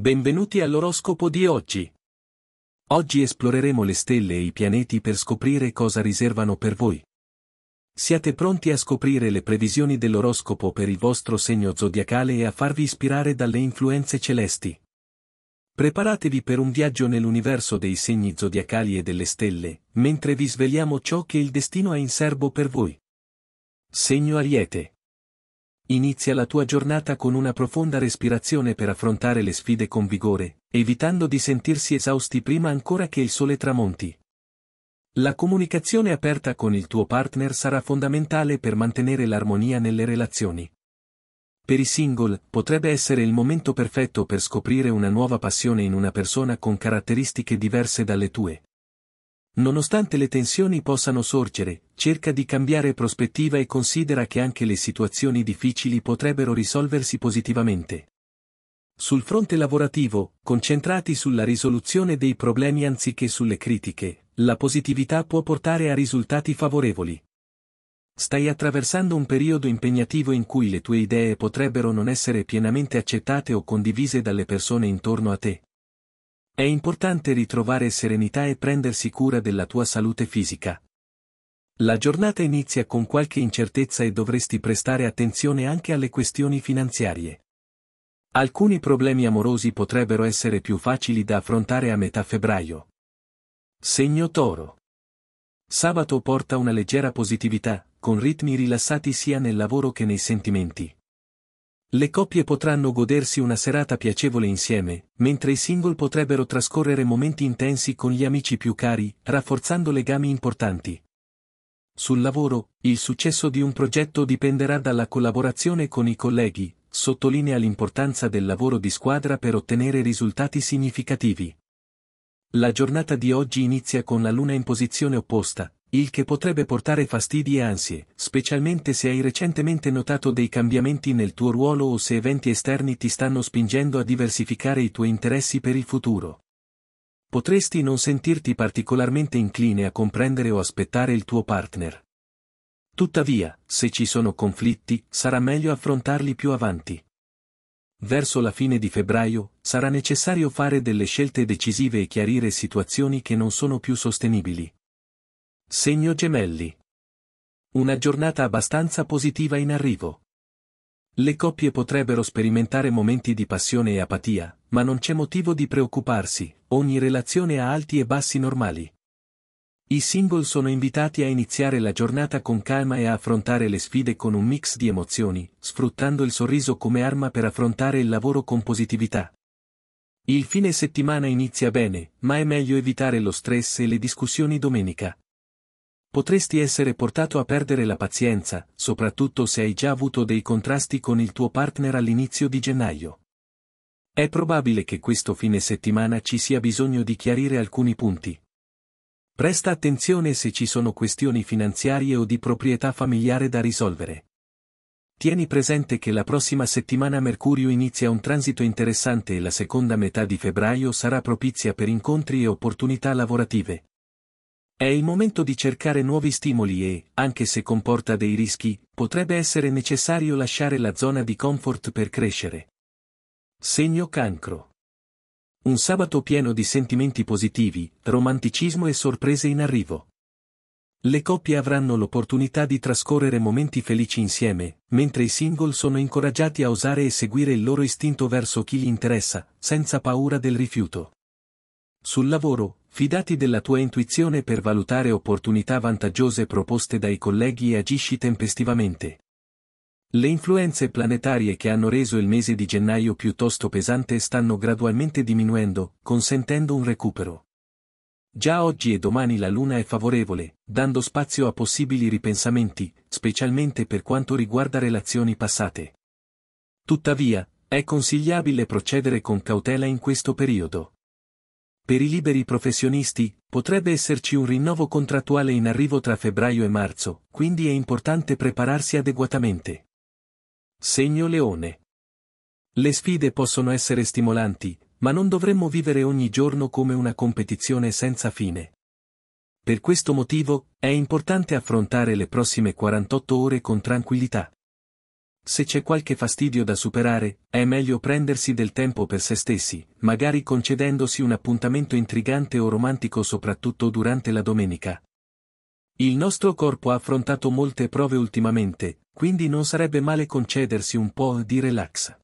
Benvenuti all'oroscopo di oggi. Oggi esploreremo le stelle e i pianeti per scoprire cosa riservano per voi. Siate pronti a scoprire le previsioni dell'oroscopo per il vostro segno zodiacale e a farvi ispirare dalle influenze celesti. Preparatevi per un viaggio nell'universo dei segni zodiacali e delle stelle, mentre vi sveliamo ciò che il destino ha in serbo per voi. Segno Ariete. Inizia la tua giornata con una profonda respirazione per affrontare le sfide con vigore, evitando di sentirsi esausti prima ancora che il sole tramonti. La comunicazione aperta con il tuo partner sarà fondamentale per mantenere l'armonia nelle relazioni. Per i single, potrebbe essere il momento perfetto per scoprire una nuova passione in una persona con caratteristiche diverse dalle tue. Nonostante le tensioni possano sorgere, cerca di cambiare prospettiva e considera che anche le situazioni difficili potrebbero risolversi positivamente. Sul fronte lavorativo, concentrati sulla risoluzione dei problemi anziché sulle critiche, la positività può portare a risultati favorevoli. Stai attraversando un periodo impegnativo in cui le tue idee potrebbero non essere pienamente accettate o condivise dalle persone intorno a te. È importante ritrovare serenità e prendersi cura della tua salute fisica. La giornata inizia con qualche incertezza e dovresti prestare attenzione anche alle questioni finanziarie. Alcuni problemi amorosi potrebbero essere più facili da affrontare a metà febbraio. Segno Toro. Sabato porta una leggera positività, con ritmi rilassati sia nel lavoro che nei sentimenti. Le coppie potranno godersi una serata piacevole insieme, mentre i single potrebbero trascorrere momenti intensi con gli amici più cari, rafforzando legami importanti. Sul lavoro, il successo di un progetto dipenderà dalla collaborazione con i colleghi, sottolinea l'importanza del lavoro di squadra per ottenere risultati significativi. La giornata di oggi inizia con la luna in posizione opposta, il che potrebbe portare fastidi e ansie, specialmente se hai recentemente notato dei cambiamenti nel tuo ruolo o se eventi esterni ti stanno spingendo a diversificare i tuoi interessi per il futuro. Potresti non sentirti particolarmente incline a comprendere o aspettare il tuo partner. Tuttavia, se ci sono conflitti, sarà meglio affrontarli più avanti. Verso la fine di febbraio, sarà necessario fare delle scelte decisive e chiarire situazioni che non sono più sostenibili. Segno gemelli. Una giornata abbastanza positiva in arrivo. Le coppie potrebbero sperimentare momenti di passione e apatia, ma non c'è motivo di preoccuparsi, ogni relazione ha alti e bassi normali. I single sono invitati a iniziare la giornata con calma e a affrontare le sfide con un mix di emozioni, sfruttando il sorriso come arma per affrontare il lavoro con positività. Il fine settimana inizia bene, ma è meglio evitare lo stress e le discussioni domenica potresti essere portato a perdere la pazienza, soprattutto se hai già avuto dei contrasti con il tuo partner all'inizio di gennaio. È probabile che questo fine settimana ci sia bisogno di chiarire alcuni punti. Presta attenzione se ci sono questioni finanziarie o di proprietà familiare da risolvere. Tieni presente che la prossima settimana Mercurio inizia un transito interessante e la seconda metà di febbraio sarà propizia per incontri e opportunità lavorative. È il momento di cercare nuovi stimoli e, anche se comporta dei rischi, potrebbe essere necessario lasciare la zona di comfort per crescere. Segno cancro. Un sabato pieno di sentimenti positivi, romanticismo e sorprese in arrivo. Le coppie avranno l'opportunità di trascorrere momenti felici insieme, mentre i single sono incoraggiati a osare e seguire il loro istinto verso chi gli interessa, senza paura del rifiuto. Sul lavoro, Fidati della tua intuizione per valutare opportunità vantaggiose proposte dai colleghi e agisci tempestivamente. Le influenze planetarie che hanno reso il mese di gennaio piuttosto pesante stanno gradualmente diminuendo, consentendo un recupero. Già oggi e domani la Luna è favorevole, dando spazio a possibili ripensamenti, specialmente per quanto riguarda relazioni passate. Tuttavia, è consigliabile procedere con cautela in questo periodo per i liberi professionisti, potrebbe esserci un rinnovo contrattuale in arrivo tra febbraio e marzo, quindi è importante prepararsi adeguatamente. Segno Leone. Le sfide possono essere stimolanti, ma non dovremmo vivere ogni giorno come una competizione senza fine. Per questo motivo, è importante affrontare le prossime 48 ore con tranquillità. Se c'è qualche fastidio da superare, è meglio prendersi del tempo per se stessi, magari concedendosi un appuntamento intrigante o romantico soprattutto durante la domenica. Il nostro corpo ha affrontato molte prove ultimamente, quindi non sarebbe male concedersi un po' di relax.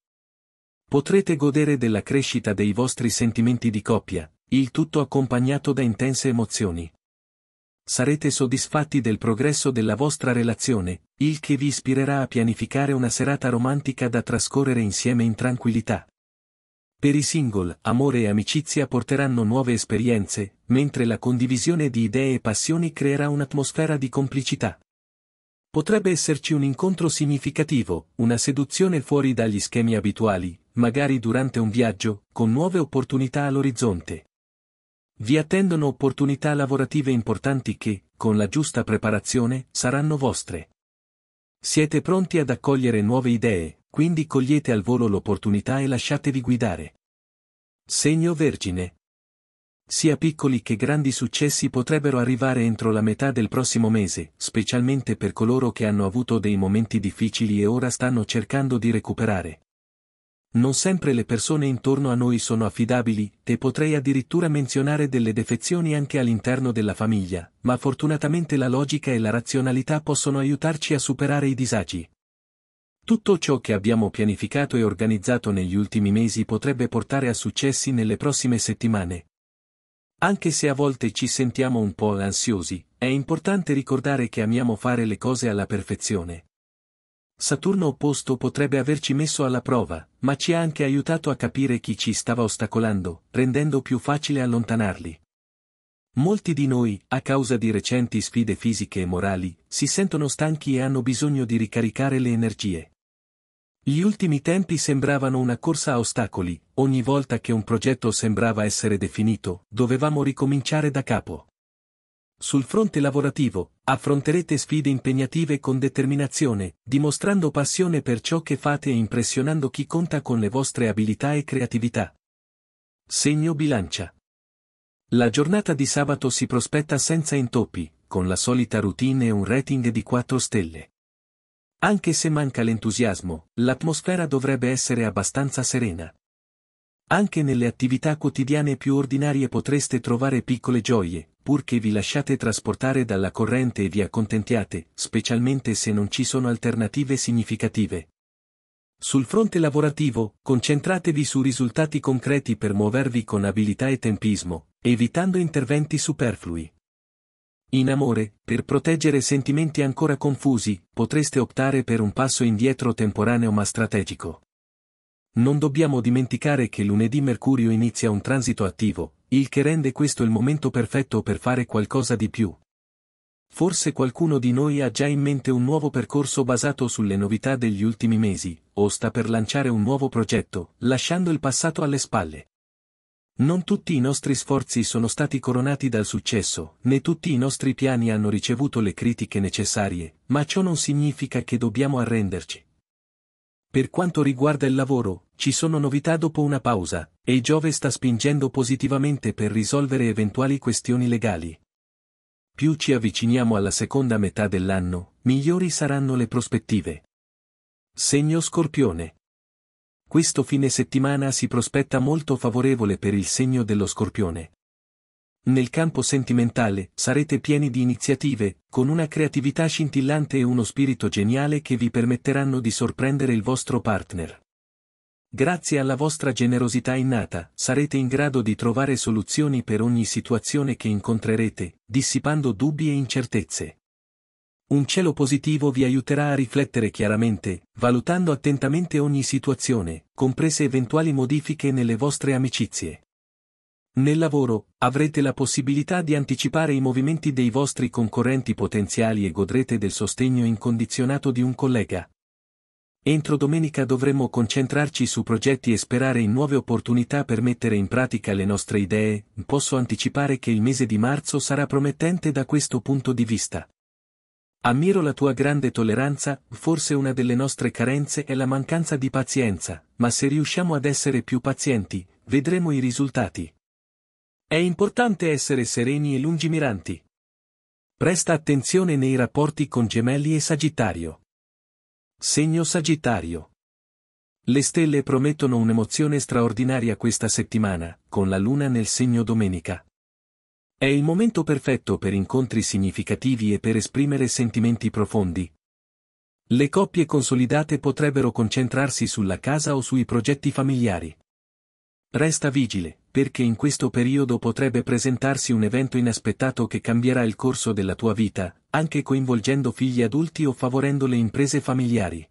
Potrete godere della crescita dei vostri sentimenti di coppia, il tutto accompagnato da intense emozioni sarete soddisfatti del progresso della vostra relazione, il che vi ispirerà a pianificare una serata romantica da trascorrere insieme in tranquillità. Per i single, amore e amicizia porteranno nuove esperienze, mentre la condivisione di idee e passioni creerà un'atmosfera di complicità. Potrebbe esserci un incontro significativo, una seduzione fuori dagli schemi abituali, magari durante un viaggio, con nuove opportunità all'orizzonte. Vi attendono opportunità lavorative importanti che, con la giusta preparazione, saranno vostre. Siete pronti ad accogliere nuove idee, quindi cogliete al volo l'opportunità e lasciatevi guidare. Segno Vergine. Sia piccoli che grandi successi potrebbero arrivare entro la metà del prossimo mese, specialmente per coloro che hanno avuto dei momenti difficili e ora stanno cercando di recuperare non sempre le persone intorno a noi sono affidabili, e potrei addirittura menzionare delle defezioni anche all'interno della famiglia, ma fortunatamente la logica e la razionalità possono aiutarci a superare i disagi. Tutto ciò che abbiamo pianificato e organizzato negli ultimi mesi potrebbe portare a successi nelle prossime settimane. Anche se a volte ci sentiamo un po' ansiosi, è importante ricordare che amiamo fare le cose alla perfezione, Saturno opposto potrebbe averci messo alla prova, ma ci ha anche aiutato a capire chi ci stava ostacolando, rendendo più facile allontanarli. Molti di noi, a causa di recenti sfide fisiche e morali, si sentono stanchi e hanno bisogno di ricaricare le energie. Gli ultimi tempi sembravano una corsa a ostacoli, ogni volta che un progetto sembrava essere definito, dovevamo ricominciare da capo. Sul fronte lavorativo, affronterete sfide impegnative con determinazione, dimostrando passione per ciò che fate e impressionando chi conta con le vostre abilità e creatività. Segno bilancia. La giornata di sabato si prospetta senza intoppi, con la solita routine e un rating di 4 stelle. Anche se manca l'entusiasmo, l'atmosfera dovrebbe essere abbastanza serena. Anche nelle attività quotidiane più ordinarie potreste trovare piccole gioie, purché vi lasciate trasportare dalla corrente e vi accontentiate, specialmente se non ci sono alternative significative. Sul fronte lavorativo, concentratevi su risultati concreti per muovervi con abilità e tempismo, evitando interventi superflui. In amore, per proteggere sentimenti ancora confusi, potreste optare per un passo indietro temporaneo ma strategico. Non dobbiamo dimenticare che lunedì Mercurio inizia un transito attivo, il che rende questo il momento perfetto per fare qualcosa di più. Forse qualcuno di noi ha già in mente un nuovo percorso basato sulle novità degli ultimi mesi, o sta per lanciare un nuovo progetto, lasciando il passato alle spalle. Non tutti i nostri sforzi sono stati coronati dal successo, né tutti i nostri piani hanno ricevuto le critiche necessarie, ma ciò non significa che dobbiamo arrenderci. Per quanto riguarda il lavoro, ci sono novità dopo una pausa, e Giove sta spingendo positivamente per risolvere eventuali questioni legali. Più ci avviciniamo alla seconda metà dell'anno, migliori saranno le prospettive. Segno Scorpione. Questo fine settimana si prospetta molto favorevole per il segno dello Scorpione. Nel campo sentimentale sarete pieni di iniziative, con una creatività scintillante e uno spirito geniale che vi permetteranno di sorprendere il vostro partner. Grazie alla vostra generosità innata, sarete in grado di trovare soluzioni per ogni situazione che incontrerete, dissipando dubbi e incertezze. Un cielo positivo vi aiuterà a riflettere chiaramente, valutando attentamente ogni situazione, comprese eventuali modifiche nelle vostre amicizie. Nel lavoro, avrete la possibilità di anticipare i movimenti dei vostri concorrenti potenziali e godrete del sostegno incondizionato di un collega. Entro domenica dovremo concentrarci su progetti e sperare in nuove opportunità per mettere in pratica le nostre idee, posso anticipare che il mese di marzo sarà promettente da questo punto di vista. Ammiro la tua grande tolleranza, forse una delle nostre carenze è la mancanza di pazienza, ma se riusciamo ad essere più pazienti, vedremo i risultati. È importante essere sereni e lungimiranti. Presta attenzione nei rapporti con gemelli e Sagittario. Segno Sagittario. Le stelle promettono un'emozione straordinaria questa settimana, con la luna nel segno domenica. È il momento perfetto per incontri significativi e per esprimere sentimenti profondi. Le coppie consolidate potrebbero concentrarsi sulla casa o sui progetti familiari. Resta vigile perché in questo periodo potrebbe presentarsi un evento inaspettato che cambierà il corso della tua vita, anche coinvolgendo figli adulti o favorendo le imprese familiari.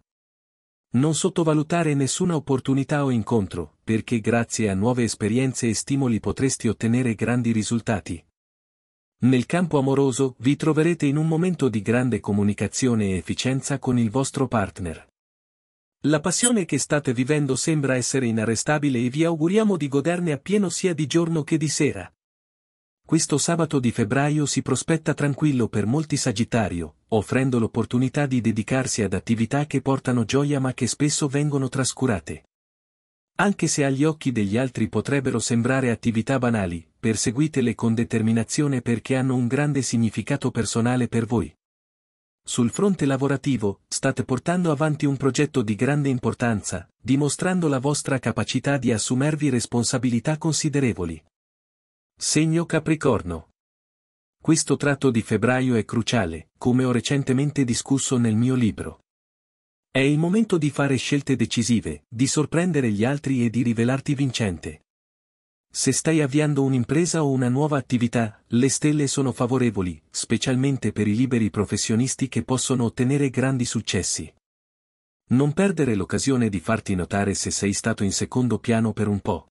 Non sottovalutare nessuna opportunità o incontro, perché grazie a nuove esperienze e stimoli potresti ottenere grandi risultati. Nel campo amoroso vi troverete in un momento di grande comunicazione e efficienza con il vostro partner. La passione che state vivendo sembra essere inarrestabile e vi auguriamo di goderne appieno sia di giorno che di sera. Questo sabato di febbraio si prospetta tranquillo per molti Sagittario, offrendo l'opportunità di dedicarsi ad attività che portano gioia ma che spesso vengono trascurate. Anche se agli occhi degli altri potrebbero sembrare attività banali, perseguitele con determinazione perché hanno un grande significato personale per voi. Sul fronte lavorativo, state portando avanti un progetto di grande importanza, dimostrando la vostra capacità di assumervi responsabilità considerevoli. Segno Capricorno. Questo tratto di febbraio è cruciale, come ho recentemente discusso nel mio libro. È il momento di fare scelte decisive, di sorprendere gli altri e di rivelarti vincente. Se stai avviando un'impresa o una nuova attività, le stelle sono favorevoli, specialmente per i liberi professionisti che possono ottenere grandi successi. Non perdere l'occasione di farti notare se sei stato in secondo piano per un po'.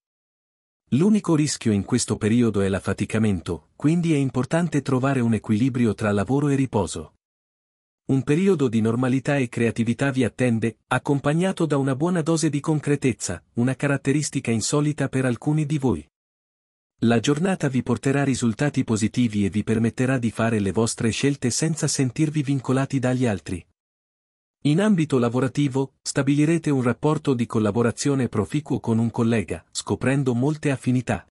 L'unico rischio in questo periodo è l'affaticamento, quindi è importante trovare un equilibrio tra lavoro e riposo. Un periodo di normalità e creatività vi attende, accompagnato da una buona dose di concretezza, una caratteristica insolita per alcuni di voi. La giornata vi porterà risultati positivi e vi permetterà di fare le vostre scelte senza sentirvi vincolati dagli altri. In ambito lavorativo, stabilirete un rapporto di collaborazione proficuo con un collega, scoprendo molte affinità.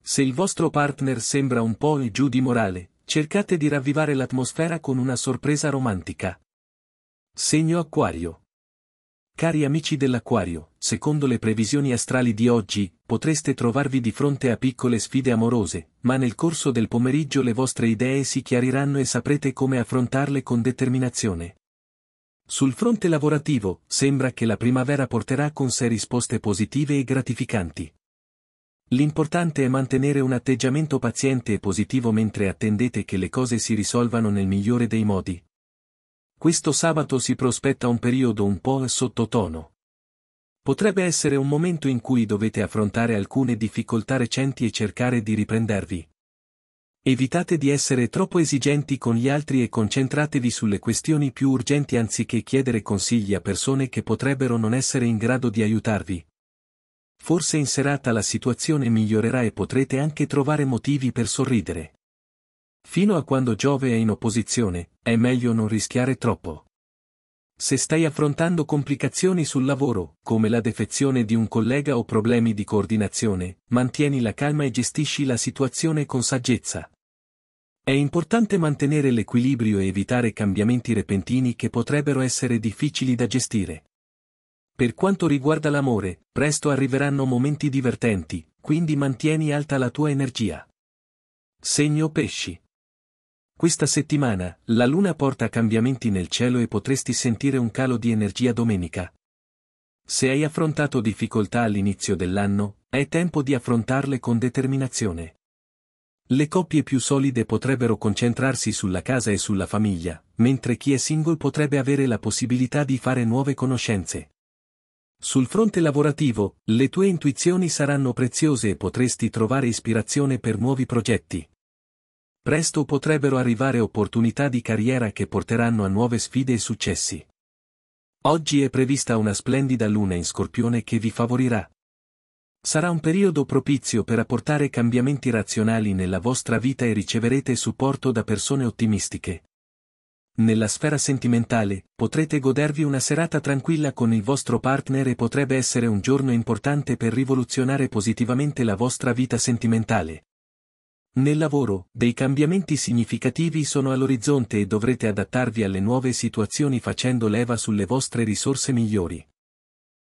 Se il vostro partner sembra un po' giù di morale, cercate di ravvivare l'atmosfera con una sorpresa romantica. Segno Acquario. Cari amici dell'Aquario, secondo le previsioni astrali di oggi, potreste trovarvi di fronte a piccole sfide amorose, ma nel corso del pomeriggio le vostre idee si chiariranno e saprete come affrontarle con determinazione. Sul fronte lavorativo, sembra che la primavera porterà con sé risposte positive e gratificanti. L'importante è mantenere un atteggiamento paziente e positivo mentre attendete che le cose si risolvano nel migliore dei modi, questo sabato si prospetta un periodo un po' sottotono. Potrebbe essere un momento in cui dovete affrontare alcune difficoltà recenti e cercare di riprendervi. Evitate di essere troppo esigenti con gli altri e concentratevi sulle questioni più urgenti anziché chiedere consigli a persone che potrebbero non essere in grado di aiutarvi. Forse in serata la situazione migliorerà e potrete anche trovare motivi per sorridere. Fino a quando Giove è in opposizione, è meglio non rischiare troppo. Se stai affrontando complicazioni sul lavoro, come la defezione di un collega o problemi di coordinazione, mantieni la calma e gestisci la situazione con saggezza. È importante mantenere l'equilibrio e evitare cambiamenti repentini che potrebbero essere difficili da gestire. Per quanto riguarda l'amore, presto arriveranno momenti divertenti, quindi mantieni alta la tua energia. Segno pesci. Questa settimana, la luna porta cambiamenti nel cielo e potresti sentire un calo di energia domenica. Se hai affrontato difficoltà all'inizio dell'anno, è tempo di affrontarle con determinazione. Le coppie più solide potrebbero concentrarsi sulla casa e sulla famiglia, mentre chi è single potrebbe avere la possibilità di fare nuove conoscenze. Sul fronte lavorativo, le tue intuizioni saranno preziose e potresti trovare ispirazione per nuovi progetti. Presto potrebbero arrivare opportunità di carriera che porteranno a nuove sfide e successi. Oggi è prevista una splendida luna in Scorpione che vi favorirà. Sarà un periodo propizio per apportare cambiamenti razionali nella vostra vita e riceverete supporto da persone ottimistiche. Nella sfera sentimentale, potrete godervi una serata tranquilla con il vostro partner e potrebbe essere un giorno importante per rivoluzionare positivamente la vostra vita sentimentale. Nel lavoro, dei cambiamenti significativi sono all'orizzonte e dovrete adattarvi alle nuove situazioni facendo leva sulle vostre risorse migliori.